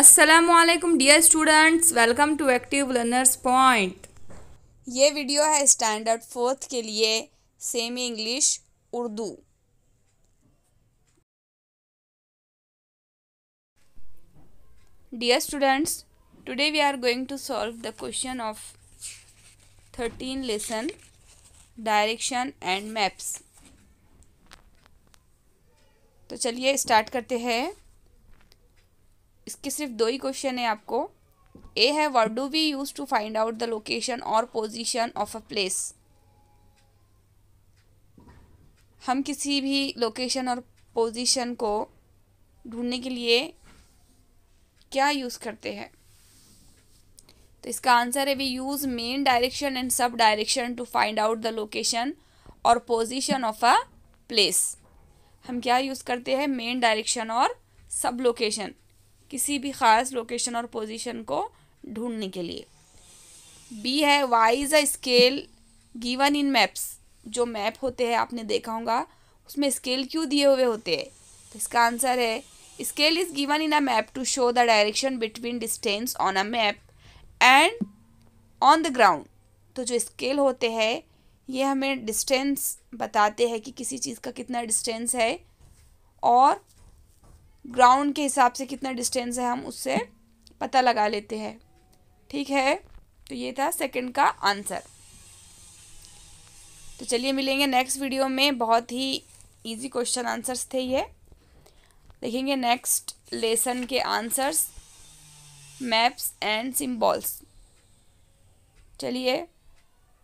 Aslam dear students welcome to active learners point ये video है standard fourth के लिए semi English Urdu dear students today we are going to solve the question of thirteen lesson direction and maps तो चलिए start करते हैं इसके सिर्फ दो ही क्वेश्चन है आपको ए है what do we use to find out the location और पोजिशन ऑफ अ प्लेस हम किसी भी लोकेशन और पोजिशन को ढूंढने के लिए क्या यूज़ करते हैं तो इसका आंसर है we use main direction and sub direction to find out the location और पोजिशन ऑफ अ प्लेस हम क्या यूज़ करते हैं मेन डायरेक्शन और सब लोकेशन किसी भी ख़ास लोकेशन और पोजीशन को ढूंढने के लिए बी है why is a scale given in maps जो मैप होते हैं आपने देखा होगा उसमें स्केल क्यों दिए हुए होते हैं तो इसका आंसर है scale is given in a map to show the direction between distance on a map and on the ground तो जो स्केल होते हैं ये हमें डिस्टेंस बताते हैं कि किसी चीज़ का कितना डिस्टेंस है और ग्राउंड के हिसाब से कितना डिस्टेंस है हम उससे पता लगा लेते हैं ठीक है तो ये था सेकंड का आंसर तो चलिए मिलेंगे नेक्स्ट वीडियो में बहुत ही इजी क्वेश्चन आंसर्स थे ये देखेंगे नेक्स्ट लेसन के आंसर्स मैप्स एंड सिम्बॉल्स चलिए